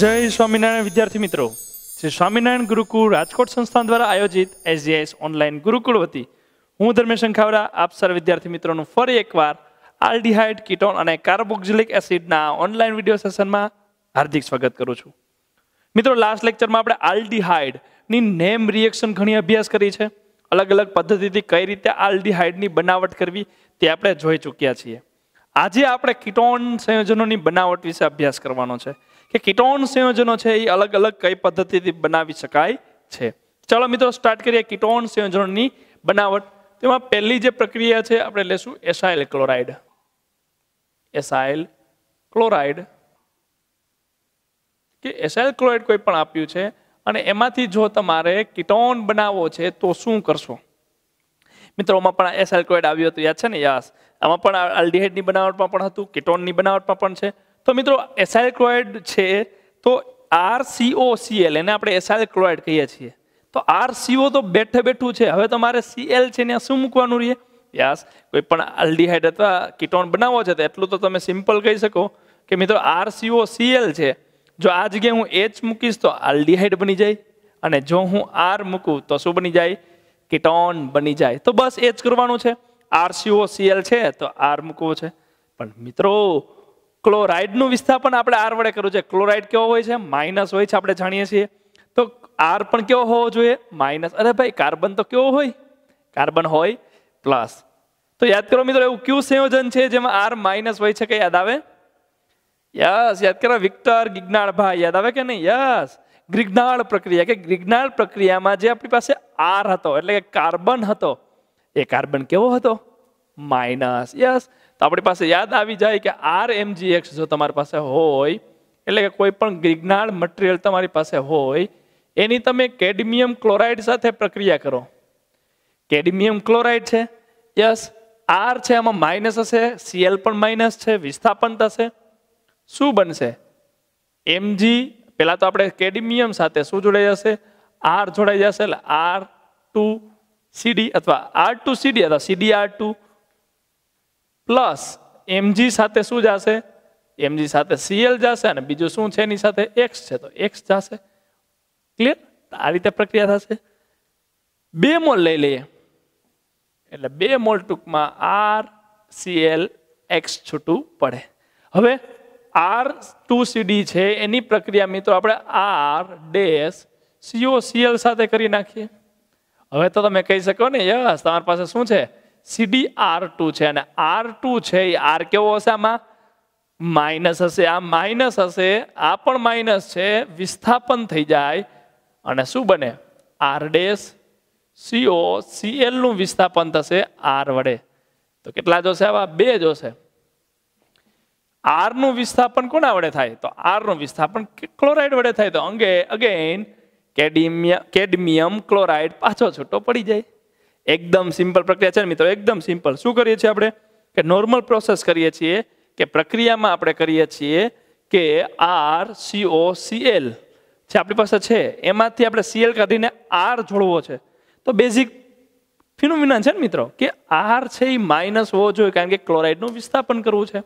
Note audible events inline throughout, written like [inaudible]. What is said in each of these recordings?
જય સ્વામિનારાયણ વિદ્યાર્થી મિત્રો શ્રી સ્વામિનારાયણ ગુરુકુળ રાજકોટ સંસ્થાન દ્વારા આયોજિત એસજીએસ ઓનલાઈન ગુરુકુળ વતી હું ધર્મેશ ખાવડા આપ સર વિદ્યાર્થી મિત્રોનું ફરી એકવાર આલ્ડીહાઇડ કીટોન અને કાર્બોક્સિલિક એસિડના ઓનલાઈન વિડીયો સેશનમાં હાર્દિક સ્વાગત કરું છું મિત્રો લાસ્ટ લેક્ચરમાં આપણે આલ્ડીહાઇડની નેમ રિએક્શન ઘણી અભ્યાસ કરી છે અલગ અલગ પદ્ધતિથી કઈ રીતે આલ્ડીહાઇડની બનાવટ કરવી તે આપણે જોઈ ચૂક્યા છીએ આજે આપણે કિટોન સંયોજનોની બનાવટ વિશે અભ્યાસ કરવાનો છે કે કીટોન સંયોજનો છે એ અલગ અલગ કઈ પદ્ધતિથી બનાવી શકાય છે ચાલો મિત્રો સ્ટાર્ટ કરીએ કીટોન સંયોજનોની બનાવટ તેમાં પહેલી જે પ્રક્રિયા છે આપણે લેશું એસાઇલ ક્લોરાઇડ એસાઇલ ક્લોરાઇડ કે એસાઇલ ક્લોરાઇડ કોઈ પણ આપ્યું છે અને એમાંથી જો તમારે કીટોન બનાવવો છે તો શું કરશો મિત્રોમાં પણ એસાઇલ ક્લોરાઇડ આવ્યું હતું યાદ છે ને યાસ આમાં પણ આલ્ડિહાઇડની બનાવટમાં પણ હતું કીટોનની બનાવટમાં પણ છે તો મિત્રો એસાઇલ ક્લોરાઇડ છે તો આર સીઓ સીએલ એને આપણે એસાઇલ ક્લોરાઇડ કહીએ છીએ તો આર સીઓ તો બેઠે બેઠું છે હવે તમારે સીએલ છે ત્યાં શું મૂકવાનું રહે યાસ કોઈ પણ આલ્ડીહાઇડ અથવા કીટોન બનાવવો છે તો એટલું તો તમે સિમ્પલ કહી શકો કે મિત્રો આર સીઓ સીએલ છે જો આ જગ્યાએ હું એચ મૂકીશ તો આલ્ડીહાઇડ બની જાય અને જો હું આર મૂકું તો શું બની જાય કિટોન બની જાય તો બસ એ જ કરવાનું છે આર સીઓ સીએલ છે તો આર મૂકવો છે પણ મિત્રો ક્લોરાઇડનું વિસ્થાપન આપણે આર વડે કરવું છે ક્લોરાઇડ કેવો હોય છે માઇનસ હોય છે આપણે જાણીએ છીએ તો આર પણ કેવો હોવો જોઈએ માઇનસ અરે ભાઈ કાર્બન તો કેવો હોય કાર્બન હોય પ્લસ તો યાદ કરો મિત્રો એવું ક્યુ સંયોજન છે જેમાં આર માઇનસ હોય છે કે યાદ આવે યસ યાદ કરો વિક્ટર ગિગ્નાળ ભાઈ યાદ આવે કે નહીં યસ ગ્રિગ્નાળ પ્રક્રિયા કે ગ્રિગ્નાળ પ્રક્રિયામાં જે આપણી પાસે આર હતો એટલે કે કાર્બન હતો એ કાર્બન કેવો હતો માઇનસ યસ તો આપણી પાસે યાદ આવી જાય કે આર એક્સ જો તમારી પાસે હોય એટલે કે કોઈ પણ ગ્રિગ્નાળ મટીરિયલ તમારી પાસે હોય એની તમે કેડમિયમ ક્લોરાઇડ સાથે પ્રક્રિયા કરો કેડમિયમ ક્લોરાઇડ છે યસ આર છે આમાં માઇનસ હશે સીએલ પણ માઇનસ છે વિસ્થાપન થશે શું બનશે એમજી પહેલાં તો આપણે કેડમિયમ સાથે શું જોડાઈ જશે આર જોડાઈ જશે એટલે આર ટુ સીડી અથવા આર ટુ સીડી અથવા CD R two plus MG સાથે શું જશે એમજી સાથે સીએલ જશે અને બીજું શું છે એની સાથે એક્સ છે તો એક્સ જશે ક્લિયર આ રીતે પ્રક્રિયા થશે બે મોલ લઈ લઈએ એટલે બે મોલ ટૂંકમાં આર સીએલ એક્સ છૂટું પડે હવે આર ટુ સીડી છે એની પ્રક્રિયા મિત્રો આપણે આર ડેસ સીઓ સીએલ સાથે કરી નાખીએ હવે તો તમે કહી શકો ને યસ તમારી પાસે શું છે સીડી આર ટુ છે અને આર ટુ છે એ આર કેવો હશે આમાં માઇનસ હશે આ માઇનસ હશે આ પણ માઇનસ છે વિસ્થાપન થઈ જાય અને શું બને આર ડેશ સીઓ સીએલનું વિસ્થાપન થશે આર વડે તો કેટલા જોશે આવા બે જોશે આરનું વિસ્થાપન કોના વડે થાય તો આરનું વિસ્થાપન ક્લોરાઇડ વડે થાય તો અંગે અગેન કેડમિયમ કેડમિયમ ક્લોરાઇડ પાછો છૂટો પડી જાય એકદમ સિમ્પલ પ્રક્રિયા છે ને મિત્રો એકદમ સિમ્પલ શું કરીએ છીએ આપણે કે નોર્મલ પ્રોસેસ કરીએ છીએ કે પ્રક્રિયામાં આપણે કરીએ છીએ કે આર સીઓ સીએલ જે આપણી પાસે છે એમાંથી આપણે સીએલ કાઢીને આર જોડવો છે તો બેઝિક ફિનોમિના છે ને મિત્રો કે આર છે એ માઇનસ હોવો જોઈએ કારણ કે ક્લોરાઇડનું વિસ્થાપન કરવું છે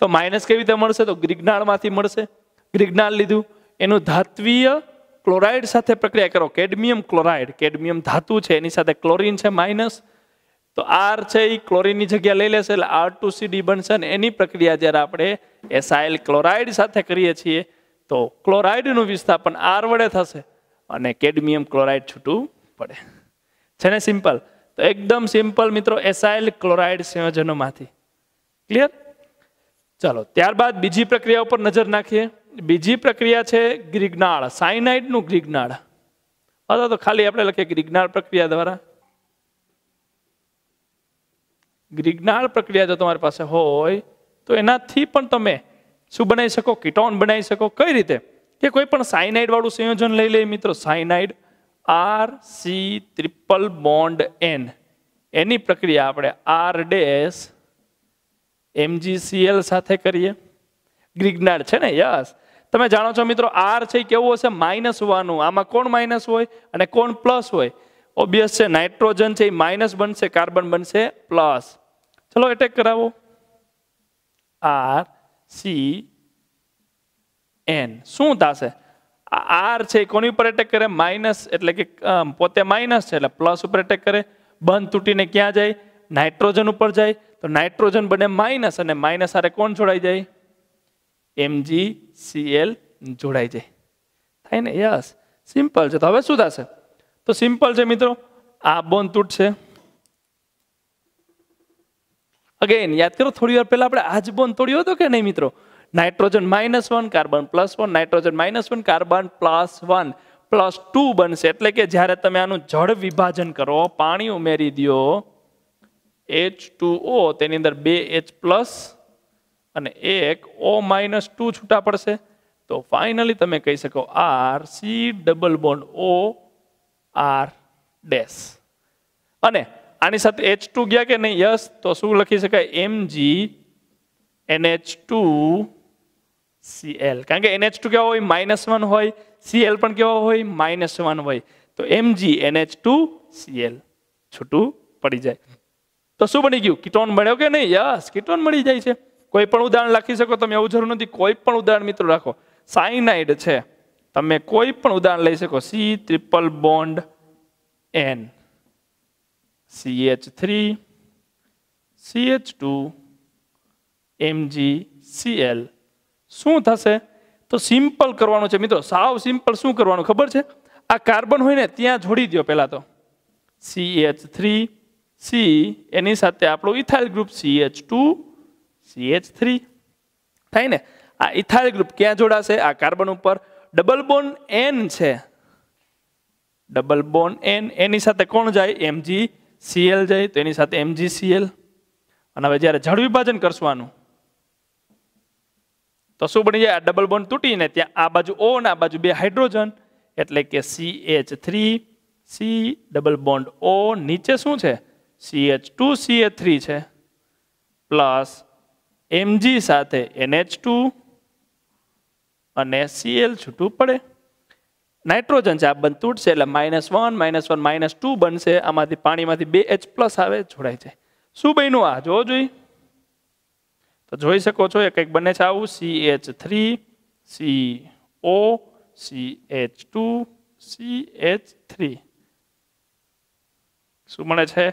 તો માઇનસ કેવી રીતે મળશે તો ગ્રિગ્નાળમાંથી મળશે ગ્રિગ્નાળ લીધું એનું ધાત્વીય ક્લોરાઇડ સાથે પ્રક્રિયા કરો કેડમિયમ ક્લોરાઇડ કેડમિયમ ધાતુ છે એની સાથે ક્લોરિન છે માઇનસ તો આર છે એ ક્લોરિનની જગ્યા લઈ લેશે એટલે આર ટુ સી ડી બનશે અને એની પ્રક્રિયા જ્યારે આપણે એસાઇલ ક્લોરાઇડ સાથે કરીએ છીએ તો ક્લોરાઇડનું વિસ્થાપન આર વડે થશે અને કેડમિયમ ક્લોરાઇડ છૂટું પડે છે ને સિમ્પલ તો એકદમ સિમ્પલ મિત્રો એસાઇલ ક્લોરાઇડ સંયોજનોમાંથી ક્લિયર ચાલો ત્યારબાદ બીજી પ્રક્રિયા ઉપર નજર નાખીએ બીજી પ્રક્રિયા છે ગ્રિગ્નાળ સાયનાઇડનું ગ્રિગ્નાળ અથવા તો ખાલી આપણે લખીએ ગ્રિગ્નાળ પ્રક્રિયા દ્વારા ગ્રિગ્નાળ પ્રક્રિયા જો તમારી પાસે હોય તો એનાથી પણ તમે શું બનાવી શકો કિટોન બનાવી શકો કઈ રીતે કે કોઈ પણ સાયનાઇડવાળું સંયોજન લઈ લઈએ મિત્રો cyanide R C triple bond N એની પ્રક્રિયા આપણે આર ડેસ એમજીસીએલ સાથે કરીએ ગ્રિગ્નાડ છે ને યસ તમે જાણો છો મિત્રો આર છે કેવું હશે માઇનસ હોવાનું આમાં કોણ માઇનસ હોય અને કોણ પ્લસ હોય ઓબ્વિયસ છે નાઇટ્રોજન છે એ માઇનસ બનશે કાર્બન બનશે પ્લસ ચલો એટેક કરાવો આર સી એન શું થશે આર છે કોની ઉપર એટેક કરે માઇનસ એટલે કે પોતે માઇનસ છે એટલે પ્લસ ઉપર એટેક કરે બંધ તૂટીને ક્યાં જાય નાઇટ્રોજન ઉપર જાય તો નાઇટ્રોજન બને માઇનસ અને માઇનસ આરે કોણ જોડાઈ જાય એમજી સીએલ જોડાઈ જાય થાય ને યસ સિમ્પલ છે તો હવે શું થશે તો સિમ્પલ છે મિત્રો આ બોન તૂટશે અગેન યાદ કરો થોડી વાર પહેલાં આપણે આ જ બોન તોડ્યો હતો કે નહીં મિત્રો nitrogen minus one carbon plus one nitrogen minus one carbon plus one plus two બનશે એટલે કે જ્યારે તમે આનું જળ વિભાજન કરો પાણી ઉમેરી દો એચ ટુ ઓ તેની અંદર બે એચ પ્લસ અને એક ઓ માઇનસ ટુ છૂટા પડશે તો ફાઇનલી તમે કહી શકો R C double bond O R dash અને આની સાથે એચ ટુ ગયા કે નહીં યસ તો શું લખી શકાય M G N two CL કારણ કે એનએચ ટુ કેવા હોય માઇનસ વન હોય સીએલ પણ કેવા હોય માઇનસ વન હોય તો M G NH two CL છૂટું પડી જાય તો શું બની ગયું કીટોન મળ્યો કે નહીં યસ કીટોન મળી જાય છે કોઈ પણ ઉદાહરણ લખી શકો તમે એવું જરૂર નથી કોઈ પણ ઉદાહરણ મિત્રો રાખો સાઇનાઇડ છે તમે કોઈ પણ ઉદાહરણ લઈ શકો C triple bond N C H three C H two MG C L શું થશે તો સિમ્પલ કરવાનું છે મિત્રો સાવ સિમ્પલ શું કરવાનું ખબર છે આ કાર્બન હોય ને ત્યાં જોડી દો પહેલાં તો સી એચ થ્રી સી એની સાથે આપણું ethyl group C H two CH three થાય ને આ ઇથાઇલ ગ્રુપ ક્યાં જોડાશે આ કાર્બન ઉપર ડબલ બોન એન છે ડબલ બોન એન એની સાથે કોણ જાય એમજી સીએલ જાય તો એની સાથે એમજી સીએલ અને હવે જ્યારે જળ વિભાજન કરવાનું તો શું બની જાય આ ડબલ બોન્ડ તૂટીને ત્યાં આ બાજુ ઓ અને આ બાજુ બે હાઇડ્રોજન એટલે કે C H three C double bond O નીચે શું છે C H two C H three છે પ્લસ એમજી સાથે એનએચ ટુ અને સીએલ છૂટું પડે નાઇટ્રોજન છે આ બંધ તૂટશે એટલે minus one minus one minus two બનશે આમાંથી પાણીમાંથી બે એચ પ્લસ આવે જોડાય છે શું બન્યું આ જોવો જોઈએ તો જોઈ શકો છો એ કંઈક બને છે આવું C H three C O C H two C H three શું મળે છે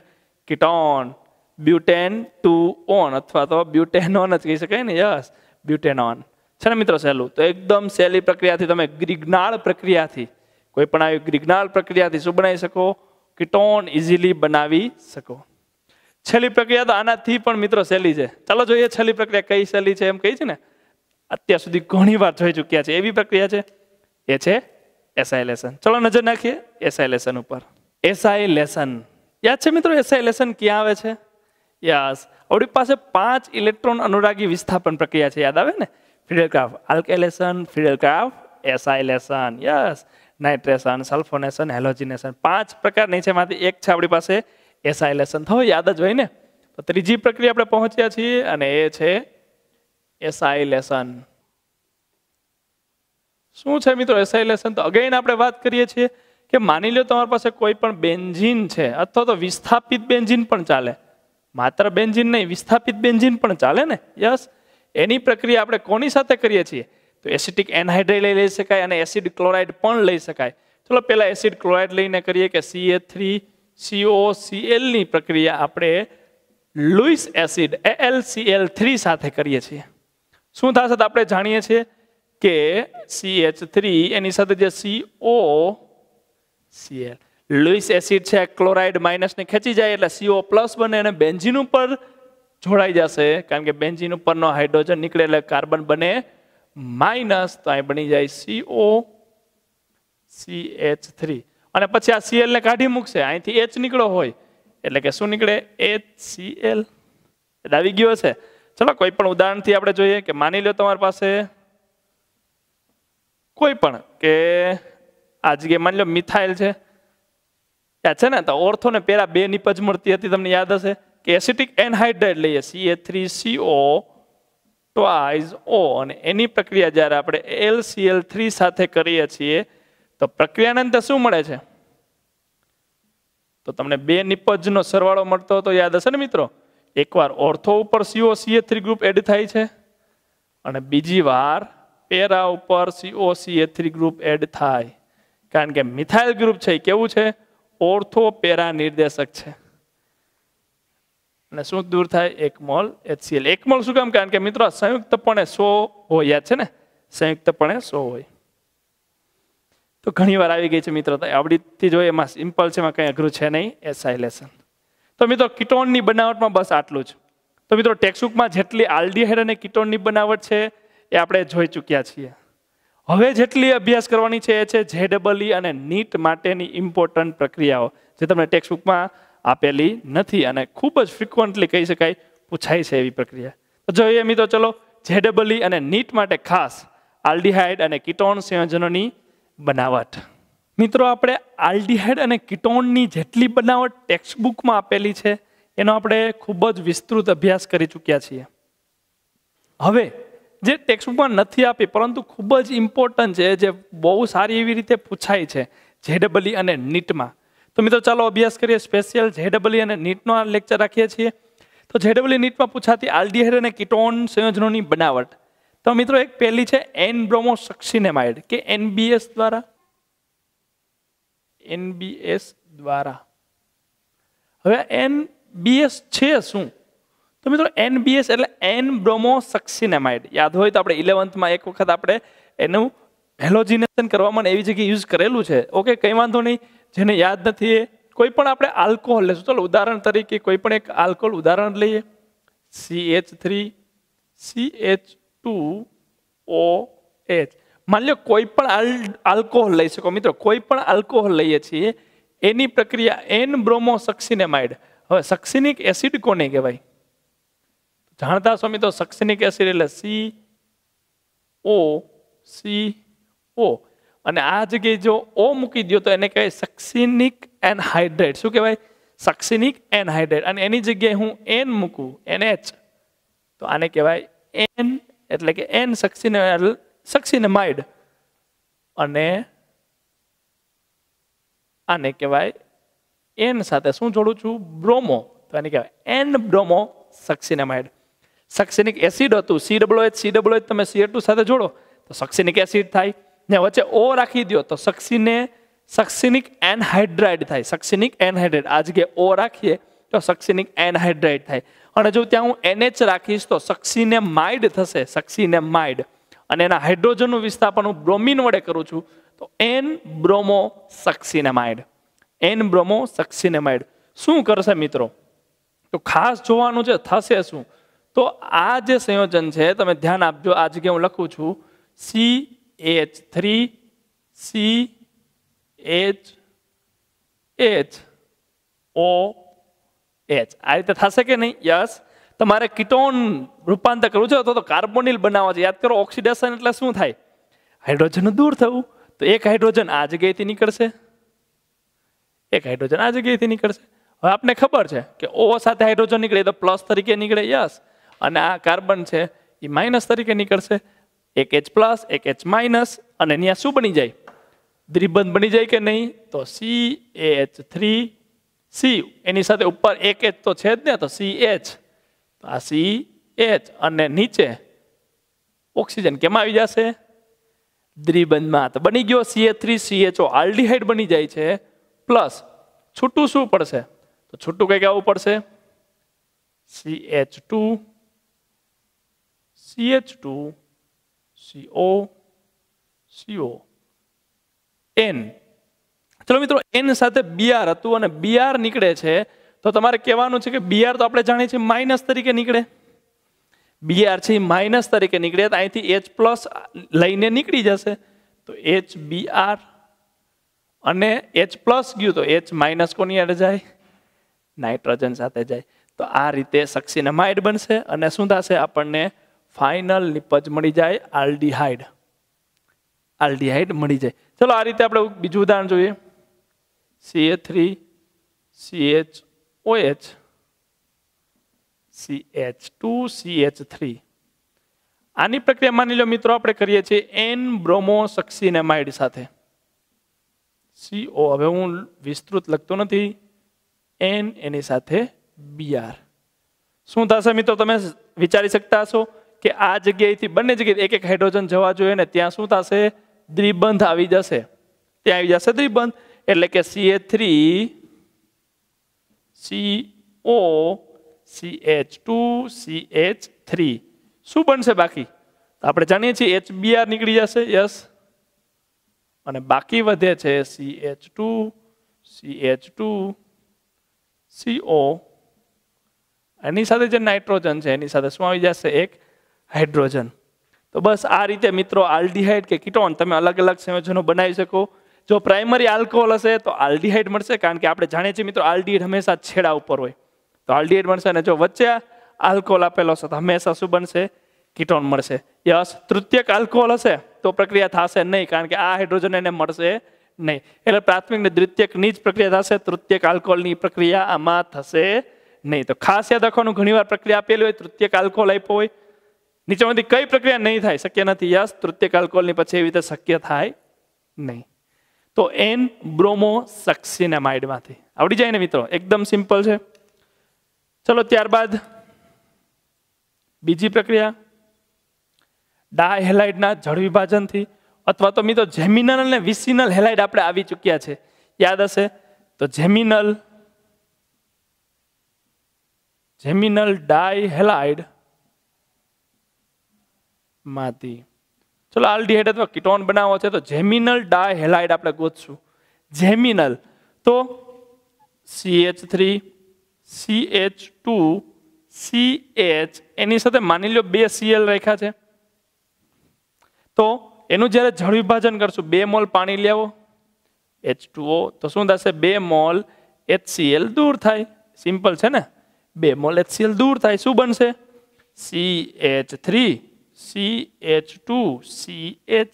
કિટોન બ્યુટેન ટુ ઓન અથવા તો બ્યુટેન ઓન જ કહી શકાય ને યસ બ્યુટેન ઓન છે ને મિત્રો સહેલું તો એકદમ સહેલી પ્રક્રિયાથી તમે ગ્રિગ્નાળ પ્રક્રિયાથી કોઈ પણ આવી ગ્રિગ્નાળ પ્રક્રિયાથી શું બનાવી શકો કિટોન ઇઝીલી બનાવી શકો છેલ્લી પ્રક્રિયા તો આનાથી પણ મિત્રો સહેલી છે ચાલો જોઈએ છેલ્લી પ્રક્રિયા કઈ સહેલી છે એમ કહી છે ને અત્યાર સુધી ઘણી વાર જોઈ ચૂક્યા છે એવી પ્રક્રિયા છે એ છે એસાઇલેશન ચલો નજર નાખીએ એસાઇલેશન ઉપર એસાઇલેશન યાદ છે મિત્રો એસાઇલેશન ક્યાં આવે છે યસ આપણી પાસે પાંચ ઇલેક્ટ્રોન અનુરાગી વિસ્થાપન પ્રક્રિયા છે યાદ આવે ને Friedel Crafts alkylation Friedel Crafts acylation yes nitration sulphonation halogenation પાંચ પ્રકારની છે એમાંથી એક છે આપણી પાસે એસાઇલેશન થો યાદ જ હોય ને તો ત્રીજી પ્રક્રિયા આપણે પહોંચ્યા છીએ અને એ છે એસાઇલેશન શું છે મિત્રો એસાઇલેશન તો અગેન આપણે વાત કરીએ છીએ કે માની લો તમારી પાસે કોઈ પણ બેન્ઝીન છે અથવા તો વિસ્થાપિત બેન્ઝીન પણ ચાલે માત્ર બેન્ઝિન નહીં વિસ્થાપિત બેન્ઝિન પણ ચાલે ને યસ એની પ્રક્રિયા આપણે કોની સાથે કરીએ છીએ તો એસિટિક એનહાઇડ્રાઇડ લઈ શકાય અને એસિડ ક્લોરાઇડ પણ લઈ શકાય ચલો પહેલાં એસિડ ક્લોરાઇડ લઈને કરીએ કે સી એ થ્રી સીઓ સીએલની પ્રક્રિયા આપણે Lewis acid A L C L three સાથે કરીએ છીએ શું થશે તો આપણે જાણીએ છીએ કે સી એચ થ્રી એની સાથે જે સીઓ સીએલ લુઈસ એસિડ છે ક્લોરાઇડ માઇનસને ખેંચી જાય એટલે સીઓ પ્લસ બને અને બેન્ઝિન ઉપર જોડાઈ જશે કારણ કે બેન્ઝિન ઉપરનો હાઇડ્રોજન નીકળે એટલે કાર્બન બને માઇનસ તો અહીં બની જાય સીઓ સી એચ થ્રી અને પછી આ સીએલને કાઢી મૂકશે અહીંથી એચ નીકળો હોય એટલે કે શું નીકળે એચ સીએલ એટલે આવી ગયો છે ચલો કોઈ પણ ઉદાહરણથી આપણે જોઈએ કે માની લો તમારી પાસે કોઈ પણ કે આ જગ્યાએ માની લો મિથાઇલ છે છે ને તો ઓર્થો ને પેરા બે નિપજ મળતી હતી તમને યાદ હશે કે એસિટિક એનહાઇડ્રેટ લઈએ સી એ થ્રી સીઓ ટ્વાઇઝ ઓ અને એની પ્રક્રિયા જ્યારે આપણે એલ સી એલ થ્રી સાથે કરીએ છીએ તો પ્રક્રિયાને અંતે શું મળે છે તો તમને બે નિપજનો સરવાળો મળતો હતો યાદ હશે ને મિત્રો એકવાર ઓર્થો ઉપર CO CA three group add થાય છે અને બીજી વાર પેરા ઉપર CO CA three group add થાય કારણ કે મિથાઇલ ગ્રુપ છે એ કેવું છે ઓર્થોપેરા નિર્દેશક છે અને શું દૂર થાય એક એકમોલ એચસીએલ મોલ શું કામ કારણ કે મિત્રો સંયુક્તપણે સો હોય યાદ છે ને સંયુક્તપણે સો હોય તો ઘણી વાર આવી ગઈ છે મિત્રો આવડીથી જોઈએ એમાં સિમ્પલ છે એમાં કંઈ અઘરું છે નહીં એસાઇલેશન તો મિત્રો કિટોનની બનાવટમાં બસ આટલું જ તો મિત્રો ટેક્સુકમાં જેટલી આલ્ડીહાઇડ અને કિટોનની બનાવટ છે એ આપણે જોઈ ચૂક્યા છીએ હવે જેટલી અભ્યાસ કરવાની છે એ છે જે ડબલઈ e e અને નીટ માટેની ઇમ્પોર્ટન્ટ પ્રક્રિયાઓ જે તમને ટેક્સ્ટબુકમાં આપેલી નથી અને ખૂબ જ ફ્રિકવન્ટલી કહી શકાય પૂછાય છે એવી પ્રક્રિયા જોઈએ મિત્રો ચલો જે ડબલઈ e અને નીટ માટે ખાસ આલ્ડીહાઇડ અને કિટોન સંયોજનોની બનાવટ મિત્રો આપણે આલ્ડીહાઇડ અને કિટોનની જેટલી બનાવટ ટેક્સ્ટબુકમાં આપેલી છે એનો આપણે ખૂબ જ વિસ્તૃત અભ્યાસ કરી ચૂક્યા છીએ હવે જે ટેક્સ્ટબુકમાં નથી આપી પરંતુ ખૂબ જ ઇમ્પોર્ટન્ટ છે જે બહુ સારી એવી રીતે પૂછાય છે જેડબલી અને નીટમાં તો મિત્રો ચાલો અભ્યાસ કરીએ સ્પેશિયલ જેડબલી અને નીટનો આ લેક્ચર રાખીએ છીએ તો જેડબલી નીટમાં પૂછાતી આલ્ડીહાઇડ અને કિટોન સંયોજનોની બનાવટ તો મિત્રો એક પહેલી છે એન બ્રોમો સક્સિનેમાઇડ કે એનબીએસ દ્વારા એનબીએસ દ્વારા હવે એનબીએસ છે શું તો મિત્રો એનબીએસ એટલે એન બ્રોમો સક્સિનેમાઇડ યાદ હોય તો આપણે ઇલેવન્થમાં એક વખત આપણે એનું હેલોજિનેશન કરવા માટે એવી જગ્યાએ યુઝ કરેલું છે ઓકે કંઈ વાંધો નહીં જેને યાદ નથી એ કોઈ પણ આપણે આલ્કોહોલ લેશું ચાલો ઉદાહરણ તરીકે કોઈ પણ એક આલ્કોહોલ ઉદાહરણ લઈએ C H three C H two O H માની લો કોઈ પણ આલ્કોહોલ લઈ શકો મિત્રો કોઈ પણ આલ્કોહોલ લઈએ છીએ એની પ્રક્રિયા એન બ્રોમો સક્સિનેમાઇડ હવે સક્સિનિક એસિડ કોને કહેવાય જાણતા સ્વામી તો સક્ષની કેસરી એટલે સી ઓ સી ઓ અને આ જગ્યાએ જો ઓ મૂકી દો તો એને કહેવાય સક્સિનિક એનહાઇડ્રેટ શું કહેવાય સક્સિનિક એનહાઇડ્રેટ અને એની જગ્યાએ હું એન મૂકું એન એચ તો આને કહેવાય એન એટલે કે એન સક્સિન સક્સિનમાઇડ અને આને કહેવાય એન સાથે શું જોડું છું બ્રોમો તો એને કહેવાય N bromo succinimide succinic acid હતું C double O H C double O H તમે સી ટુ સાથે જોડો તો સક્સિનિક એસિડ થાય ને વચ્ચે ઓ રાખી દો તો સક્સિને સક્સિનિક એનહાઇડ્રાઇડ થાય સક્સિનિક એનહાઇડ્રાઇડ આ જગ્યાએ ઓ રાખીએ તો સક્સિનિક એનહાઇડ્રાઇડ થાય અને જો ત્યાં હું એનએચ રાખીશ તો સક્સિને માઇડ થશે સક્સિને માઇડ અને એના હાઇડ્રોજનનું વિસ્થાપન હું બ્રોમિન વડે કરું છું તો N bromide N bromide શું કરશે મિત્રો તો ખાસ જોવાનું છે થશે શું તો આ જે સંયોજન છે તમે ધ્યાન આપજો આ જગ્યાએ હું લખું છું C H three C H H O H આ રીતે થશે કે નહીં યસ તમારે કિટોન રૂપાંતર કરવું છે અથવા તો કાર્બોનિલ બનાવવા છે યાદ કરો ઓક્સિડેશન એટલે શું થાય હાઇડ્રોજન દૂર થવું તો એક હાઇડ્રોજન આ જગ્યાએથી નીકળશે એક હાઇડ્રોજન આ જગ્યાએથી નીકળશે હવે આપને ખબર છે કે ઓ સાથે હાઇડ્રોજન નીકળે તો પ્લસ તરીકે નીકળે યસ અને આ કાર્બન છે એ માઇનસ તરીકે નીકળશે એક એચ પ્લસ એક એચ માઇનસ અને ત્યાં શું બની જાય દ્રિબંધ બની જાય કે નહીં તો C A H three C એની સાથે ઉપર એક એચ તો છે જ ને તો સી એચ આ સી એચ અને નીચે ઓક્સિજન કેમ આવી જશે દ્રિબંધમાં તો બની ગયો C CA three C CHO aldehyde બની જાય છે પ્લસ છૂટું શું પડશે તો છૂટું કંઈક આવવું પડશે C H two CH2, CO, CO, N ચલો મિત્રો એન સાથે બીઆર હતું અને બીઆર નીકળે છે તો તમારે કહેવાનું છે કે બીઆર તો આપણે જાણીએ છીએ માઇનસ તરીકે નીકળે બીઆર છે એ માઇનસ તરીકે નીકળે તો અહીંથી એચ પ્લસ લઈને નીકળી જશે તો એચ બીઆર અને એચ પ્લસ ગયું તો એચ માઇનસ કોની આડે જાય નાઇટ્રોજન સાથે જાય તો આ રીતે સક્સિનમાઇડ બનશે અને શું થશે આપણને ફાઇનલ નિપજ મળી જાય આલ્ડીહાઇડ આલ્ડીહાઇડ મળી જાય ચલો આ રીતે આપણે બીજું ઉદાહરણ જોઈએ CA three CH C H two C H three આની પ્રક્રિયા માની લો મિત્રો આપણે કરીએ છીએ એન બ્રોમો સક્સિનેમાઇડ સાથે સીઓ હવે હું વિસ્તૃત લખતો નથી એન એની સાથે બીઆર શું થશે મિત્રો તમે વિચારી શકતા હશો કે આ જગ્યાએથી બંને જગ્યાએ એક એક હાઇડ્રોજન જવા જોઈએ ને ત્યાં શું થશે દ્વિબંધ આવી જશે ત્યાં આવી જશે દ્વિબંધ એટલે કે C CA three C O C H two C H three શું બનશે બાકી આપણે જાણીએ છીએ એચ બીઆર નીકળી જશે યસ અને બાકી વધે છે C H two C H two C O એની સાથે જે નાઇટ્રોજન છે એની સાથે શું આવી જશે એક हाइड्रोजन तो बस आ रीते मित्रों एल्डिहाइड કે कीटोन તમે અલગ અલગ સંયોજનો બનાવી શકો જો પ્રાઈમરી આલ્કોહોલ હશે તો આલ્ડીહાઇડ મળશે કારણ કે આપણે જાણી છે મિત્રો આલ્ડીહાઇડ હંમેશા છેડા ઉપર હોય તો આલ્ડીહાઇડ મળશે અને જો વચ્ચે આલ્કોહોલ આપેલા હોય તો હંમેશા શું બનશે कीटोन મળશે યસ તૃતીયક આલ્કોહોલ હશે તો પ્રક્રિયા થાશે નહીં કારણ કે આ હાઇડ્રોજન એને મળશે નહીં એટલે પ્રાથમિક ને દ્વિતીયક ની જ પ્રક્રિયા થાશે તૃતીયક આલ્કોહોલ ની પ્રક્રિયા આમાં થશે નહીં તો ખાસ યાદ રાખવાનું ઘણીવાર પ્રક્રિયા આપેલ હોય તૃતીયક આલ્કોહોલ આપ્યો હોય નીચેમાંથી કઈ પ્રક્રિયા નહીં થાય શક્ય નથી યસ તૃતીય કાલકોલની પછી એવી રીતે શક્ય થાય નહીં તો એન બ્રોમો સક્સિનેમાઇડમાંથી આવડી જાય ને મિત્રો એકદમ સિમ્પલ છે ચલો ત્યારબાદ બીજી પ્રક્રિયા ડાયહેલાઇડના જળ વિભાજનથી અથવા તો મિત્રો જેમિનલ અને વિસિનલ હેલાઇડ આપણે આવી ચૂક્યા છે યાદ હશે તો જેમિનલ જેમિનલ ડાયહેલાઇડ માંથી ચલો આલ્ડીહાઇડ અથવા કિટોન બનાવવો છે તો જેમિનલ ડાયહેલાઇડ આપણે ગોતશું જેમિનલ તો C H three C H two C H એની સાથે માની લો બે સીએલ રેખા છે તો એનું જ્યારે જળ વિભાજન કરશું બે મોલ પાણી લેવો એચ ટુઓ તો શું થશે બે મોલ એચ સીએલ દૂર થાય સિમ્પલ છે ને બે મોલ એચસીએલ દૂર થાય શું બનશે C H three C H two C H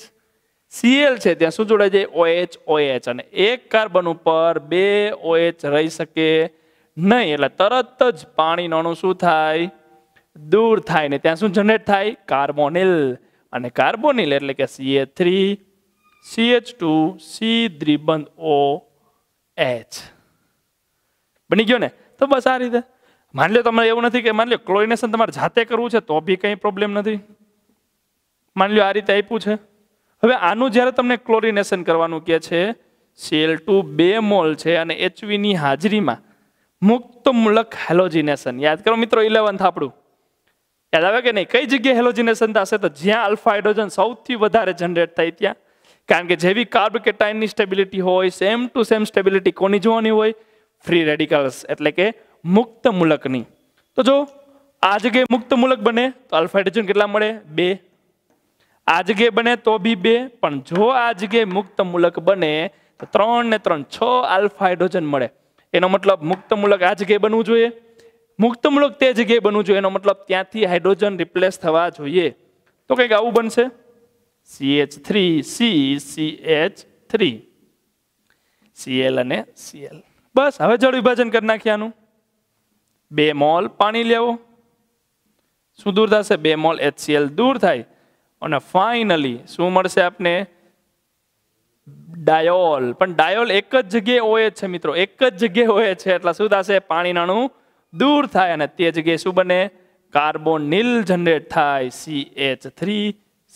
CL છે ત્યાં શું જોડાય છે ઓએચ ઓએચ અને એક કાર્બન ઉપર બે ઓએચ રહી શકે નહીં એટલે તરત જ પાણીનું અણુ શું થાય દૂર થાય ને ત્યાં શું જનરેટ થાય કાર્બોનિલ અને કાર્બોનિલ એટલે કે CA three CH two C દ્રિબંધ ઓ એચ બની ગયો ને તો બસ આ રીતે માની લો તમારે એવું નથી કે માની લો ક્લોરિનેશન તમારે જાતે કરવું છે તો બી કંઈ પ્રોબ્લેમ નથી માની લો આ રીતે આપ્યું છે હવે આનું જ્યારે તમને ક્લોરિનેશન કરવાનું કહે છે સીએલ ટુ બે મોલ છે અને એચવીની હાજરીમાં મુક્ત મૂલક હેલોજિનેશન યાદ કરો મિત્રો ઇલેવન્થ આપણું યાદ આવે કે નહીં કઈ જગ્યાએ હેલોજિનેશન થશે તો જ્યાં આલ્ફા હાઇડ્રોજન સૌથી વધારે જનરેટ થાય ત્યાં કારણ કે જેવી કાર્બ કેટાઇનની સ્ટેબિલિટી હોય સેમ ટુ સેમ સ્ટેબિલિટી કોની જોવાની હોય ફ્રી રેડિકલ્સ એટલે કે મુક્ત મૂલકની તો જો આ જગ્યાએ મુક્ત મૂલક બને તો આલ્ફા હાઇડ્રોજન કેટલા મળે બે આજગે બને તો બી બે પણ જો આ જગ્યાએ મુક્ત મૂલક બને તો ત્રણ ને ત્રણ છ આલ્ફા હાઇડ્રોજન મળે એનો મતલબ મુક્ત મૂલક આજગે બનવું જોઈએ મુક્ત મૂલક તે જગ્યાએ બનવું જોઈએ એનો મતલબ ત્યાંથી હાઇડ્રોજન રિપ્લેસ થવા જોઈએ તો કંઈક આવું બનશે C H three C C H three CL અને સીએલ બસ હવે જળ વિભાજન કરી નાખ્યાનું બે મોલ પાણી લેવો શું દૂર થશે બે મોલ એચસીએલ દૂર થાય અને ફાઇનલી શું મળશે આપને ડાયોલ પણ ડાયોલ એક જ જગ્યાએ ઓએ છે મિત્રો એક જ જગ્યાએ ઓએ છે એટલે શું થશે પાણીનું અણુ દૂર થાય અને તે જગ્યાએ શું બને નીલ જનરેટ થાય સી એચ થ્રી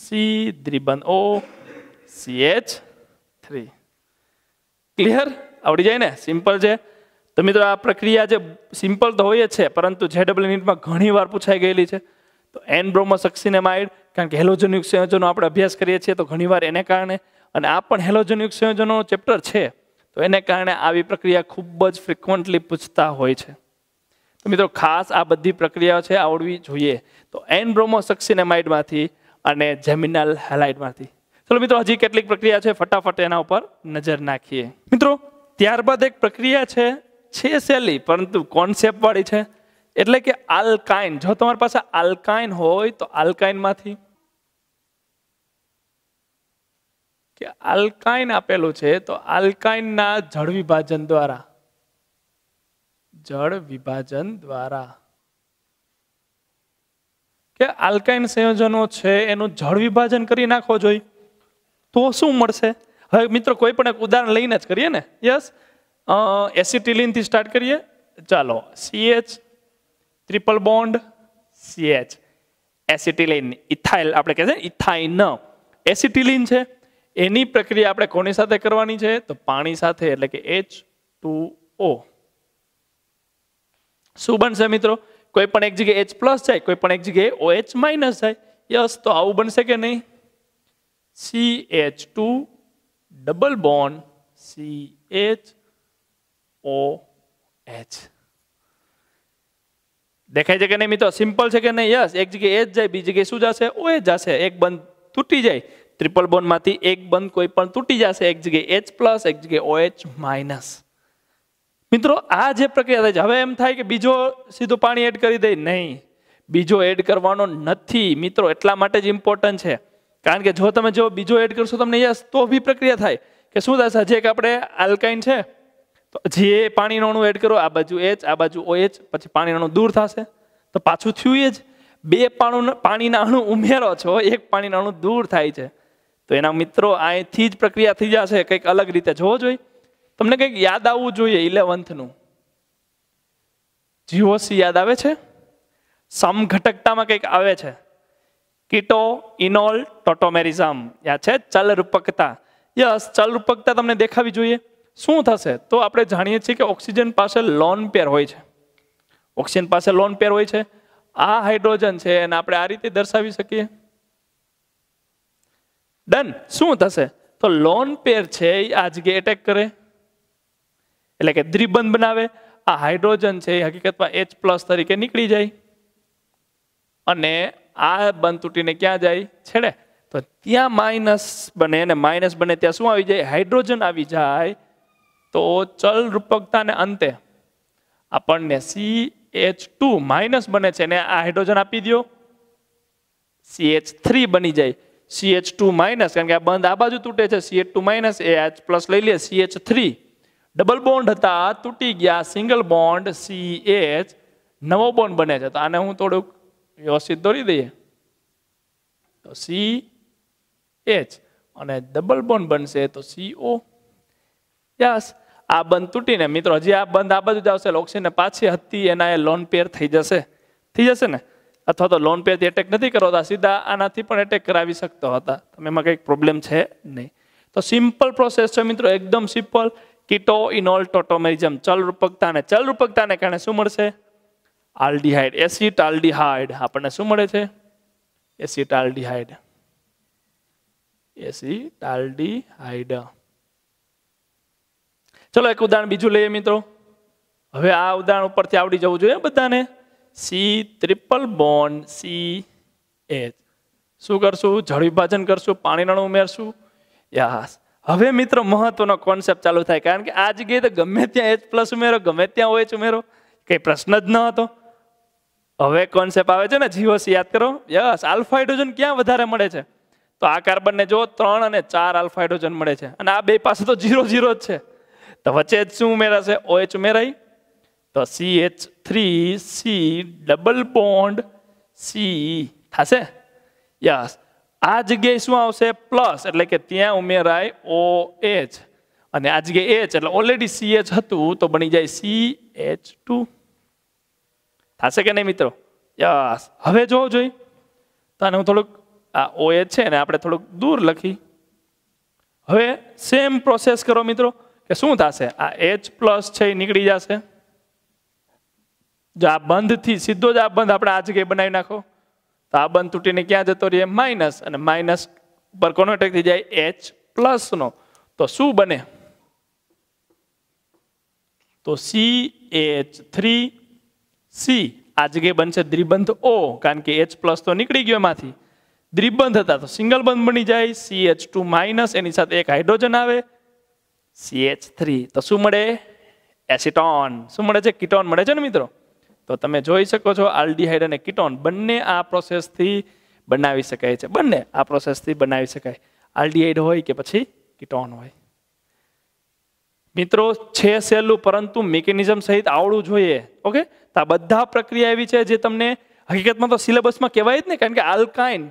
સી દ્રિબન O C H three clear આવડી જાય ને સિમ્પલ છે તો મિત્રો આ પ્રક્રિયા જે સિમ્પલ તો હોય છે પરંતુ જે ડબલ યુનિટમાં ઘણી વાર પૂછાઈ ગયેલી છે તો એન બ્રોમોસક્સિનેમાઇડ કારણ કે હેલોજનયુક્ત સંયોજનો આપણે અભ્યાસ કરીએ છીએ તો ઘણીવાર એને કારણે અને આ પણ હેલોજનયુક્ત સંયોજનો ચેપ્ટર છે તો એને કારણે આવી પ્રક્રિયા ખૂબ જ ફ્રિકવન્ટલી પૂછતા હોય છે તો મિત્રો ખાસ આ બધી પ્રક્રિયાઓ છે આવડવી જોઈએ તો એન બ્રોમોસક્સિનેમાઇડમાંથી અને જેમિનલ હેલાઇડમાંથી ચલો મિત્રો હજી કેટલીક પ્રક્રિયા છે ફટાફટ એના ઉપર નજર નાખીએ મિત્રો ત્યારબાદ એક પ્રક્રિયા છે છે સહેલી પરંતુ કોન્સેપ્ટવાળી છે એટલે કે આલ્કાઇન જો તમારી પાસે આલ્કાઇન હોય તો આલ્કાઇનમાંથી કે આલ્કાઇન આપેલું છે તો આલ્કાઇનના જળ વિભાજન દ્વારા જળ વિભાજન દ્વારા કે આલ્કાઇન સંયોજનો છે એનું જળ વિભાજન કરી નાખવો જોઈએ તો શું મળશે હવે મિત્રો કોઈ પણ એક ઉદાહરણ લઈને જ કરીએ ને યસ એસિટિલિનથી સ્ટાર્ટ કરીએ ચાલો CH triple bond CH acetylene ethyl આપણે કહે છે ઇથાઇન એસિટિલિન છે એની પ્રક્રિયા આપણે કોની સાથે કરવાની છે તો પાણી સાથે એટલે કે એચ ટુ ઓ શું બનશે મિત્રો કોઈ પણ એક જગ્યાએ એચ પ્લસ જાય કોઈ પણ એક જગ્યાએ ઓ એચ માઇનસ જાય યસ તો આવું બનશે કે નહીં C H two double bond C H O H દેખાય છે કે નહીં મિત્રો સિમ્પલ છે કે નહીં યસ એક જગ્યાએ એ જ જાય બીજી જગ્યાએ શું જશે ઓ એ જશે એક બંધ તૂટી જાય ટ્રિપલ બોન્ડમાંથી એક બંધ કોઈ પણ તૂટી જશે એક જગ્યાએ એચ પ્લસ એક જગ્યાએ ઓ એચ માઇનસ મિત્રો આ જે પ્રક્રિયા થાય છે હવે એમ થાય કે બીજો સીધું પાણી એડ કરી દે નહીં બીજો એડ કરવાનો નથી મિત્રો એટલા માટે જ ઇમ્પોર્ટન્ટ છે કારણ કે જો તમે જો બીજો એડ કરશો તમને યસ તો બી પ્રક્રિયા થાય કે શું થશે હજી એક આપણે આલ્કાઇન છે તો જે પાણીનું અણુ એડ કરો આ બાજુ એચ આ બાજુ ઓ એચ પછી પાણીનું અણુ દૂર થશે તો પાછું થયું એ જ બે પાણુ પાણીના અણુ ઉમેરો છો એક પાણીના અણુ દૂર થાય છે તો એના મિત્રો અહીંથી જ પ્રક્રિયા થઈ જશે કંઈક અલગ રીતે જોવો જોઈએ તમને કંઈક યાદ આવવું જોઈએ ઇલેવન્થનું જીઓસી યાદ આવે છે સમઘટકતામાં કંઈક આવે છે કીટો ઇનોલ ટોટોમેરિઝમ યાદ છે ચલરૂપકતા યસ ચલરૂપકતા તમને દેખાવી જોઈએ શું થશે તો આપણે જાણીએ છીએ કે ઓક્સિજન પાસે લોન પેર હોય છે ઓક્સિજન પાસે લોન પેર હોય છે આ હાઇડ્રોજન છે એને આપણે આ રીતે દર્શાવી શકીએ ડન શું થશે તો લોન પેર છે એ આ એટેક કરે એટલે કે દ્રિબંધ બનાવે આ હાઇડ્રોજન છે એ હકીકતમાં એચ પ્લસ તરીકે નીકળી જાય અને આ બંધ તૂટીને ક્યાં જાય છેડે તો ત્યાં માઇનસ બને અને માઇનસ બને ત્યાં શું આવી જાય હાઇડ્રોજન આવી જાય તો ચલ રૂપકતાને અંતે આપણને સી એચ ટુ માઇનસ બને છે ને આ હાઇડ્રોજન આપી દો સી એચ થ્રી બની જાય સી એચ ટુ માઇનસ કારણ કે આ બંધ આ બાજુ તૂટે છે સી એચ ટુ માઇનસ એ એચ પ્લસ લઈ લે C H three double bond હતા તૂટી ગયા સિંગલ બોન્ડ સી એચ નવો બોન્ડ બને છે તો આને હું થોડુંક વ્યવસ્થિત દોરી દઈએ તો સી એચ અને ડબલ બોન્ડ બનશે તો સીઓ યસ આ બંધ તૂટીને મિત્રો હજી આ બંધ આ બધું જ આવશે ઓક્સિજન પાછી હતી એના એ લોન પેર થઈ જશે થઈ જશે ને અથવા તો લોન પેરથી એટેક નથી કરતા સીધા આનાથી પણ એટેક કરાવી શકતો હતા તમે એમાં કંઈક પ્રોબ્લેમ છે નહીં તો સિમ્પલ પ્રોસેસ છે મિત્રો એકદમ સિમ્પલ કિટો ઇનોલ ટોટોમેરિઝમ ચલરૂપકતા અને ચલરૂપકતાને કારણે શું મળશે આલ્ડીહાઇડ એસિટ આલ્ડીહાઇડ આપણને શું મળે છે એસિટ આલ્ડીહાઇડ એસિટ આલ્ડીહાઇડ ચલો એક ઉદાહરણ બીજું લઈએ મિત્રો હવે આ ઉદાહરણ ઉપરથી આવડી જવું જોઈએ બધાને C triple bond C H શું કરશું જળ વિભાજન કરશું પાણીરણ ઉમેરશું યાસ હવે મિત્રો મહત્વનો કોન્સેપ્ટ ચાલુ થાય કારણ કે આજ જગ્યાએ તો ગમે ત્યાં એચ પ્લસ ઉમેરો ગમે ત્યાં ઓએચ ઉમેરો કંઈ પ્રશ્ન જ ન હતો હવે કોન્સેપ્ટ આવે છે ને જીઓસ યાદ કરો યસ આલ્ફા હાઇડ્રોજન ક્યાં વધારે મળે છે તો આ કાર્બનને જો ત્રણ અને ચાર આલ્ફા હાઇડ્રોજન મળે છે અને આ બે પાસે તો ઝીરો ઝીરો જ છે તો વચ્ચે જ શું ઉમેરાશે ઓએચ ઉમેરાય તો C H three C double bond C થશે યસ આ જગ્યાએ શું આવશે પ્લસ એટલે કે ત્યાં ઉમેરાય ઓ એચ અને આ જગ્યાએ એચ એટલે ઓલરેડી સી એચ હતું તો બની જાય સી એચ ટુ થશે કે નહીં મિત્રો યસ હવે જોવો જોઈએ તો આને હું થોડુંક આ ઓ એચ છે ને આપણે થોડુંક દૂર લખી હવે સેમ પ્રોસેસ કરો મિત્રો કે શું થશે આ એચ પ્લસ છે એ નીકળી જશે જો આ બંધથી સીધો જ આ બંધ આપણે આ જગ્યાએ બનાવી નાખો તો આ બંધ તૂટીને ક્યાં જતો રહીએ માઇનસ અને માઇનસ પર કોનો અટેક થઈ જાય એચ પ્લસનો તો શું બને તો સી એચ થ્રી સી આ જગ્યાએ બનશે દ્રિબંધ ઓ કારણ કે એચ પ્લસ તો નીકળી ગયો એમાંથી દ્રિબંધ હતા તો સિંગલ બંધ બની જાય સી એચ ટુ માઇનસ એની સાથે એક હાઇડ્રોજન આવે સી એચ થ્રી તો શું મળે એસિટોન શું મળે છે કિટોન મળે છે ને મિત્રો તો તમે જોઈ શકો છો આલ્ડીહાઇડ અને કિટોન બંને આ પ્રોસેસથી બનાવી શકાય છે બંને આ પ્રોસેસથી બનાવી શકાય આલ્ડીહાઇડ હોય કે પછી કિટોન હોય મિત્રો છે સહેલું પરંતુ મિકેનિઝમ સહિત આવડું જોઈએ ઓકે તો આ બધા પ્રક્રિયા એવી છે જે તમને હકીકતમાં તો સિલેબસમાં કહેવાય જ ને કારણ કે આલ્કાઇન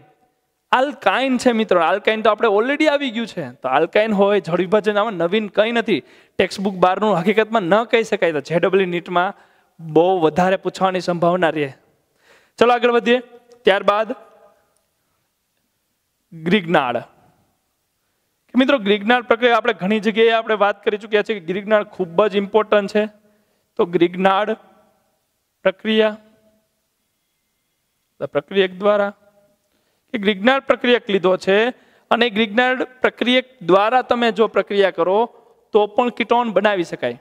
આલકાઇન છે મિત્રો આલકાઇન તો આપણે ઓલરેડી આવી ગયું છે તો આલકાઇન હોય જળ આમાં નવીન કંઈ નથી ટેક્સ્ટબુક બારનું હકીકતમાં ન કહી શકાય તો જેડબલી નીટમાં બહુ વધારે પૂછવાની સંભાવના રહે ચલો આગળ વધીએ ત્યારબાદ ગ્રીગનાળ મિત્રો ગ્રીગનાળ પ્રક્રિયા આપણે ઘણી જગ્યાએ આપણે વાત કરી ચૂક્યા છે કે ગ્રીગનાળ ખૂબ જ ઇમ્પોર્ટન્ટ છે તો ગ્રીગનાળ પ્રક્રિયા પ્રક્રિયક દ્વારા એ ગ્રિગ્નાર્ડ પ્રક્રિયક લીધો છે અને ગ્રિગ્નાર્ડ પ્રક્રિયક દ્વારા તમે જો પ્રક્રિયા કરો તો પણ કિટોન બનાવી શકાય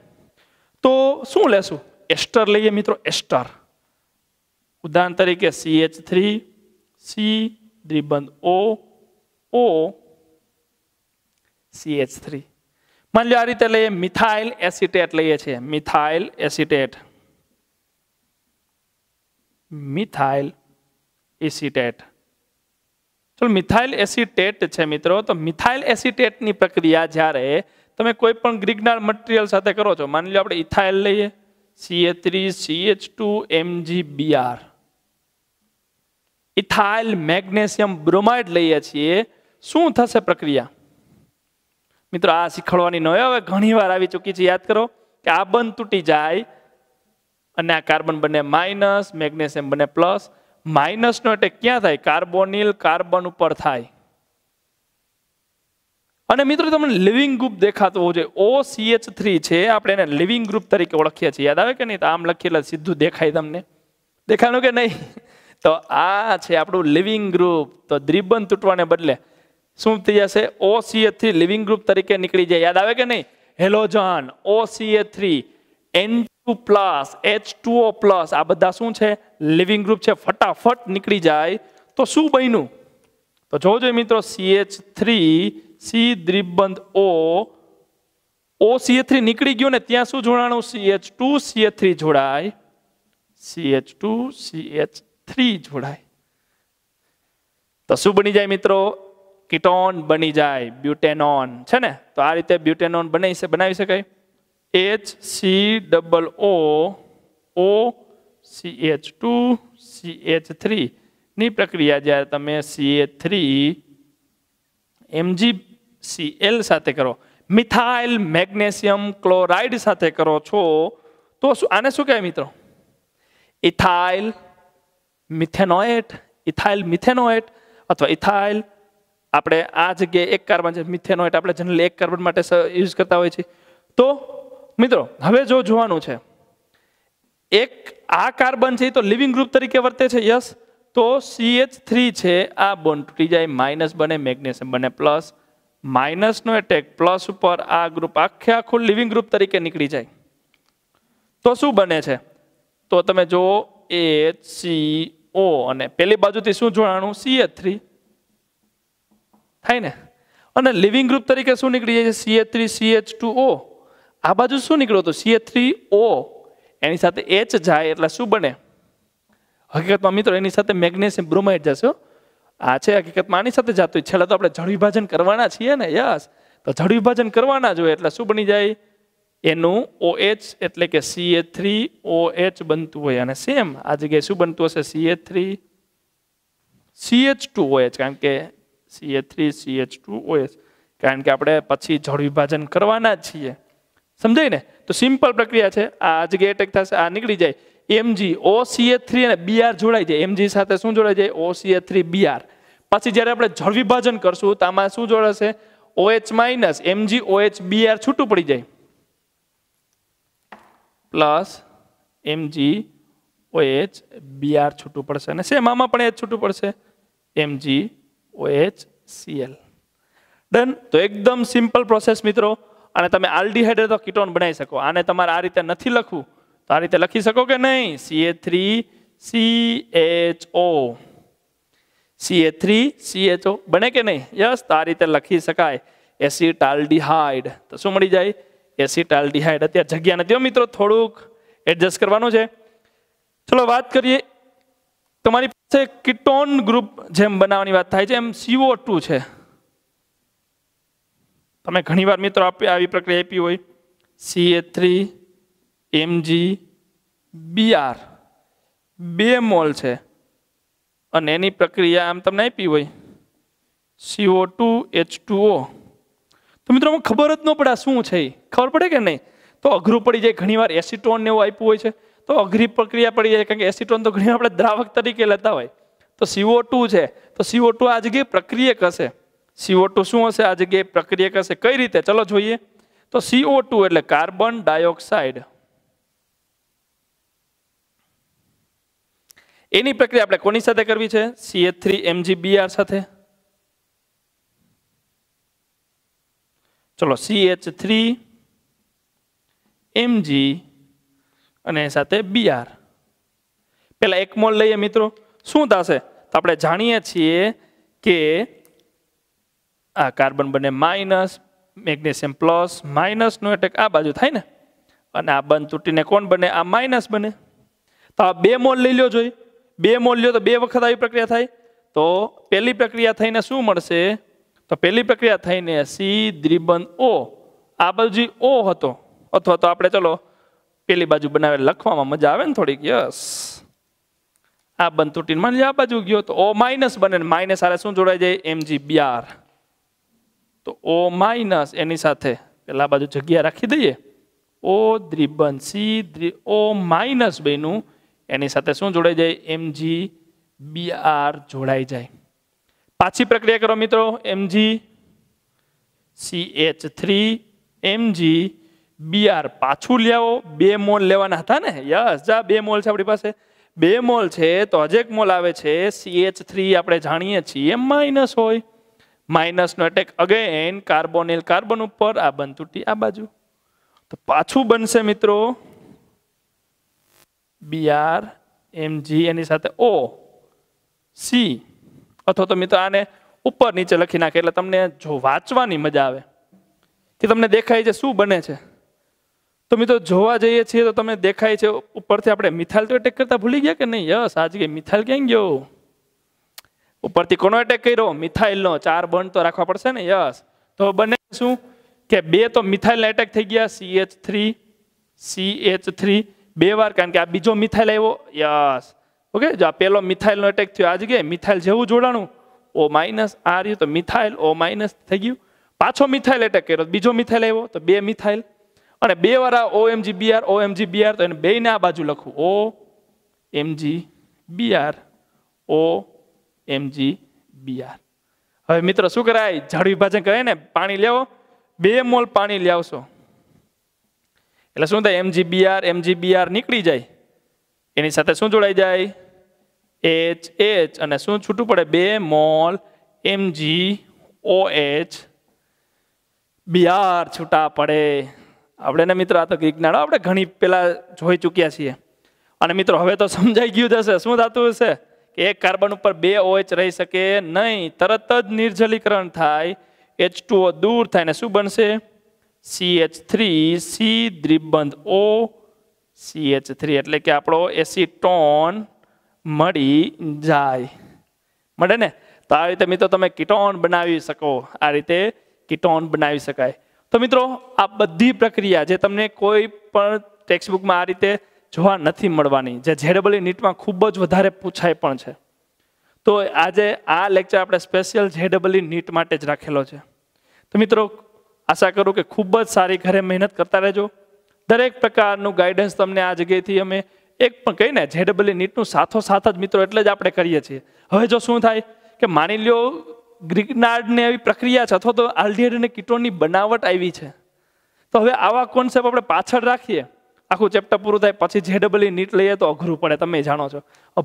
તો શું લેશું એસ્ટર લઈએ મિત્રો એસ્ટર ઉદાહરણ તરીકે સી એચ થ્રી સી દ્રિબંધ O O C H three માની લો આ રીતે લઈએ મિથાઇલ એસિટેટ લઈએ છીએ મિથાઇલ એસિટેટ મિથાઇલ એસિટેટ તો મિથાઇલ એસિટેટ છે મિત્રો તો મિથાઇલ એસિટેટની પ્રક્રિયા જ્યારે તમે કોઈ પણ ગ્રીગનાર મટીરિયલ સાથે કરો છો માની લો આપણે ઇથાઇલ લઈએ CA three CH two MG BR ethyl magnesium bromide લઈએ છીએ શું થશે પ્રક્રિયા મિત્રો આ શીખવાડવાની ન હવે ઘણી વાર આવી ચૂકી છે યાદ કરો કે આ બંધ તૂટી જાય અને આ કાર્બન બને માઇનસ મેગ્નેશિયમ બને પ્લસ માઇનસનો એટેક ક્યાં થાય કાર્બોનિલ કાર્બન ઉપર થાય અને મિત્રો તમને લિવિંગ ગ્રુપ દેખાતું હોવું જોઈએ ઓ સીએચ થ્રી છે આપણે એને લિવિંગ ગ્રુપ તરીકે ઓળખીએ છીએ યાદ આવે કે નહીં તો આમ લખીએ સીધું દેખાય તમને દેખાણું કે નહીં [laughs] તો આ છે આપણું લિવિંગ ગ્રુપ તો દ્રિબંધ તૂટવાને બદલે શું થઈ જશે O CH three leaving group તરીકે નીકળી જાય યાદ આવે કે નહીં halogen O CH three N two plus H O plus આ બધા શું છે લિવિંગ ગ્રુપ છે ફટાફટ નીકળી જાય તો શું બન્યું તો જોજો મિત્રો સીએચ થ્રી સી દ્રિબંધ ઓ ઓ સીએ થ્રી નીકળી ગયું ને ત્યાં શું જોડાણું સીએચ ટુ સીએ થ્રી જોડાય સીએચ ટુ સીએચ થ્રી જોડાય તો શું બની જાય મિત્રો કિટોન બની જાય બ્યુટેનોન છે ને તો આ રીતે બ્યુટેનોન બનાવી બનાવી શકાય H C double O O CH two CH three ની પ્રક્રિયા જ્યારે તમે CH થ્રી એમજી સી સાથે કરો મિથાઇલ મેગ્નેશિયમ ક્લોરાઇડ સાથે કરો છો તો આને શું કહેવાય મિત્રો ઇથાઇલ મિથેનોએટ ઇથાઇલ મિથેનોએટ અથવા ઇથાઇલ આપણે આ જગ્યાએ એક કાર્બન છે મિથેનોએટ આપણે જનરલી એક કાર્બન માટે યુઝ કરતા હોઈએ છીએ તો મિત્રો હવે જો જોવાનું છે એક આ કાર્બન છે તો લિવિંગ ગ્રુપ તરીકે વર્તે છે યસ તો સી એચ થ્રી છે આ બોન તૂટી જાય માઇનસ બને મેગ્નેશિયમ બને પ્લસ માઇનસનો એટેક પ્લસ ઉપર આ ગ્રુપ આખે આખું લિવિંગ ગ્રુપ તરીકે નીકળી જાય તો શું બને છે તો તમે જો એચ સી ઓ અને પેલી બાજુથી શું જોડાણું સીએચ થ્રી થાય ને અને લિવિંગ ગ્રુપ તરીકે શું નીકળી જાય છે CH three CH two O આ બાજુ શું નીકળ્યું હતું સીએ થ્રી ઓ એની સાથે એચ જાય એટલે શું બને હકીકતમાં મિત્રો એની સાથે મેગ્નેશિયમ બ્રોમાઇડ જશે આ છે હકીકતમાં આની સાથે જતું જાતું છેલ્લે તો આપણે જળ વિભાજન કરવાના છીએ ને યસ તો જળ વિભાજન કરવાના જ હોય એટલે શું બની જાય એનું ઓ એચ એટલે કે સીએ થ્રી ઓ એચ બનતું હોય અને સેમ આ જગ્યાએ શું બનતું હશે CA three CH two O H કારણ કે CA three CH two O H કારણ કે આપણે પછી જળ વિભાજન કરવાના જ છીએ સમજાય ને તો સિમ્પલ પ્રક્રિયા છે આ જગ્યાએ એટેક થશે આ નીકળી જાય એમજી ઓ સીએ થ્રી અને બીઆર જોડાઈ જાય એમજી સાથે શું જોડાઈ જાય ઓ સીએ થ્રી બીઆર પછી જ્યારે આપણે જળ વિભાજન કરશું તો આમાં શું જોડાશે OH minus MG OH BR છૂટું પડી જાય પ્લસ એમજી ઓએચ બીઆર છૂટું પડશે અને સેમ આમાં પણ એ છૂટું પડશે એમજી ઓએચ સીએલ ડન તો એકદમ સિમ્પલ પ્રોસેસ મિત્રો અને તમે આલ્ડીહાઇડ્રેટ તો કિટોન બનાવી શકો આને તમારે આ રીતે નથી લખવું તો આ રીતે લખી શકો કે નહીં CA three C H O CA three CH O બને કે નહીં યસ તો આ રીતે લખી શકાય એસિટ આલ્ડીહાઇડ તો શું મળી જાય એસિટ આલ્ડીહાઇડ અત્યારે જગ્યા નથી મિત્રો થોડુંક એડજસ્ટ કરવાનું છે ચલો વાત કરીએ તમારી પાસે કિટોન ગ્રુપ જેમ બનાવવાની વાત થાય છે એમ સીઓ ટુ છે તમે ઘણીવાર મિત્રો આપી આવી પ્રક્રિયા આપી હોય સી એ થ્રી એમજી બીઆર બે મોલ છે અને એની પ્રક્રિયા આમ તમને આપી હોય સીઓ ટુ એચ ટુઓ તો મિત્રો ખબર જ ન પડે શું છે ખબર પડે કે નહીં તો અઘરું પડી જાય ઘણીવાર એસિટોન ને એવું આપ્યું હોય છે તો અઘરી પ્રક્રિયા પડી જાય કારણ કે એસિટોન તો ઘણીવાર આપણે દ્રાવક તરીકે લેતા હોય તો સીઓ ટુ છે તો સીઓ ટુ આ જગ્યાએ પ્રક્રિયક હશે સીઓ ટુ શું હશે આ જગ્યાએ પ્રક્રિયા કરશે કઈ રીતે ચલો જોઈએ તો સીઓ ટુ એટલે કાર્બન ડાયોક્સાઇડ એની પ્રક્રિયા આપણે કોની સાથે કરવી છે સીએ થ્રી એમજીબીઆર સાથે ચલો સીએચ થ્રી એમજી અને સાથે બીઆર પેલા એક મોલ લઈએ મિત્રો શું થશે તો આપણે જાણીએ છીએ કે આ કાર્બન બને માઇનસ મેગ્નેશિયમ પ્લસ માઇનસનો એટેક આ બાજુ થાય ને અને આ બંધ તૂટીને કોણ બને આ માઇનસ બને તો આ બે મોલ લઈ લો જોઈએ બે મોલ લ્યો તો બે વખત આવી પ્રક્રિયા થાય તો પહેલી પ્રક્રિયા થઈને શું મળશે તો પહેલી પ્રક્રિયા થઈને સી દ્રિબંધ ઓ આ બાજુ ઓ હતો અથવા તો આપણે ચલો પેલી બાજુ બનાવે લખવામાં મજા આવે ને થોડીક યસ આ બંધ તૂટીને મને આ બાજુ ગયો તો ઓ માઇનસ બને માઇનસ આરે શું જોડાઈ જાય એમજી બી આર તો ઓ માઇનસ એની સાથે પેલા બાજુ જગ્યા રાખી દઈએ ઓ દ્રિબન સી ઓ માઇનસ બેનું એની સાથે શું જોડાઈ જાય એમજી બી આર જોડાઈ જાય પાછી પ્રક્રિયા કરો મિત્રો MG C H three MG B R પાછું લેવો બે મોલ લેવાના હતા ને યસ જા બે મોલ છે આપણી પાસે બે મોલ છે તો હજેક મોલ આવે છે સી એચ થ્રી આપણે જાણીએ છીએ એમ માઇનસ હોય માઇનસનો એટેક અગેન કાર્બોનિલ કાર્બન ઉપર આ બંધ તૂટી આ બાજુ તો પાછું બનશે મિત્રો બીઆર એમજી એની સાથે ઓ સી અથવા તો મિત્રો આને ઉપર નીચે લખી નાખે એટલે તમને જો વાંચવાની મજા આવે કે તમને દેખાય છે શું બને છે તો મિત્રો જોવા જઈએ છીએ તો તમને દેખાય છે ઉપરથી આપણે મિથાલ તો એટેક કરતા ભૂલી ગયા કે નહીં યસ આજ ગઈ મિથાલ ક્યાં ગયો ઉપરથી કોનો એટેક કર્યો મિથાઇલનો ચાર બોન્ડ તો રાખવા પડશે ને યસ તો બંને શું કે બે તો મિથાઇલને એટેક થઈ ગયા C H three C H three બે વાર કારણ કે આ બીજો મિથાઇલ આવ્યો યસ ઓકે જો આ પેલો મિથાઇલનો એટેક થયો આ જગ્યાએ મિથાઇલ જેવું જોડાણું ઓ માઇનસ આ રહ્યું તો મિથાઇલ ઓ માઇનસ થઈ ગયું પાછો મિથાઇલ એટેક કર્યો બીજો મિથાઇલ આવ્યો તો બે મિથાઇલ અને બે વાર આ O MG BR O MG BR તો એને બેને આ બાજુ લખવું O MG BR O MG BR હવે મિત્રો શું કરાય જળ વિભાજન કરે ને પાણી લેવો બે મોલ પાણી લાવશો એટલે શું થાય એમજી બીઆર એમજી બીઆર નીકળી જાય એની સાથે શું જોડાઈ જાય એચ એચ અને શું છૂટું પડે બે mole MG O H BR છૂટા પડે આપણે ને મિત્રો આ તો જ્ઞાન આપણે ઘણી પેલા જોઈ ચૂક્યા છીએ અને મિત્રો હવે તો સમજાઈ ગયું જશે શું થતું હશે કે એક કાર્બન ઉપર બે ઓએચ રહી શકે નહીં તરત જ નિર્જલીકરણ થાય એચ દૂર થાય ને શું બનશે સી એચ થ્રી સી દ્રિબંધ ઓ સી એચ થ્રી એટલે કે આપણો એસી ટોન મળી જાય મળે ને તો આ રીતે મિત્રો તમે કિટોન બનાવી શકો આ રીતે કિટોન બનાવી શકાય તો મિત્રો આ બધી પ્રક્રિયા જે તમને કોઈ પણ ટેક્સ્ટબુકમાં આ રીતે જોવા નથી મળવાની જે જેડબલી નીટમાં ખૂબ જ વધારે પૂછાય પણ છે તો આજે આ લેક્ચર આપણે સ્પેશિયલ જેડબલી નીટ માટે જ રાખેલો છે તો મિત્રો આશા કરું કે ખૂબ જ સારી ઘરે મહેનત કરતા રહેજો દરેક પ્રકારનું ગાઈડન્સ તમને આ જગ્યાએથી અમે એક પણ કહીને જેડબલી નીટનું સાથો સાથ જ મિત્રો એટલે જ આપણે કરીએ છીએ હવે જો શું થાય કે માની લ્યો ગ્રીગનાર્ડને એવી પ્રક્રિયા છે અથવા તો આલ્ડીએડ અને કીટોનની બનાવટ આવી છે તો હવે આવા કોન્સેપ્ટ આપણે પાછળ રાખીએ આખું ચેપ્ટર પૂરું થાય પછી જે ડબલ e નીટ લઈએ તો અઘરું પડે તમે જાણો છો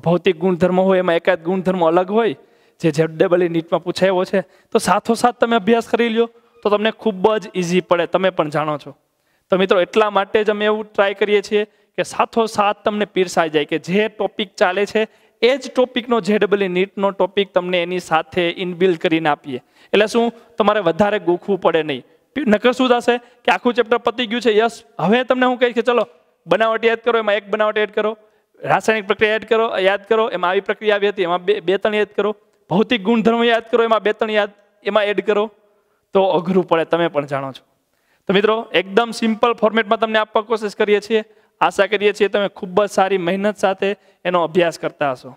ભૌતિક ગુણધર્મ હોય એમાં એકાદ ગુણધર્મો અલગ હોય જે જે ડબલ e નીટમાં પૂછાયો છે તો સાથોસાથ તમે અભ્યાસ કરી લ્યો તો તમને ખૂબ જ ઇઝી પડે તમે પણ જાણો છો તો મિત્રો એટલા માટે જ અમે એવું ટ્રાય કરીએ છીએ કે સાથોસાથ તમને પીરસાઈ જાય કે જે ટોપિક ચાલે છે એ જ ટોપિકનો જે ડબલ e નીટનો ટોપિક તમને એની સાથે ઇનબિલ્ડ કરીને આપીએ એટલે શું તમારે વધારે ગોખવું પડે નહીં નકર શું થશે કે આખું ચેપ્ટર પતી ગયું છે યસ હવે તમને હું કહીશ કે ચલો બનાવટ યાદ કરો એમાં એક બનાવટ એડ કરો રાસાયણિક પ્રક્રિયા યાદ કરો યાદ કરો એમાં આવી પ્રક્રિયા આવી હતી એમાં બે બે ત્રણ યાદ કરો ભૌતિક ગુણધર્મો યાદ કરો એમાં બે ત્રણ યાદ એમાં એડ કરો તો અઘરું પડે તમે પણ જાણો છો તો મિત્રો એકદમ સિમ્પલ ફોર્મેટમાં તમને આપવા કોશિશ કરીએ છીએ આશા કરીએ છીએ તમે ખૂબ જ સારી મહેનત સાથે એનો અભ્યાસ કરતા હશો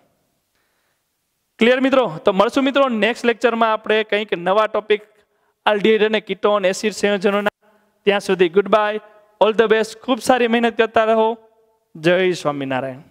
ક્લિયર મિત્રો તો મળશું મિત્રો નેક્સ્ટ લેક્ચરમાં આપણે કંઈક નવા ટોપિક આલ્ડીહાઇડ અને કીટોન એસિડ સંયોજનોના ત્યાં સુધી good bye all the best ખૂબ સારી મહેનત કરતા રહો જય સ્વામિનારાયણ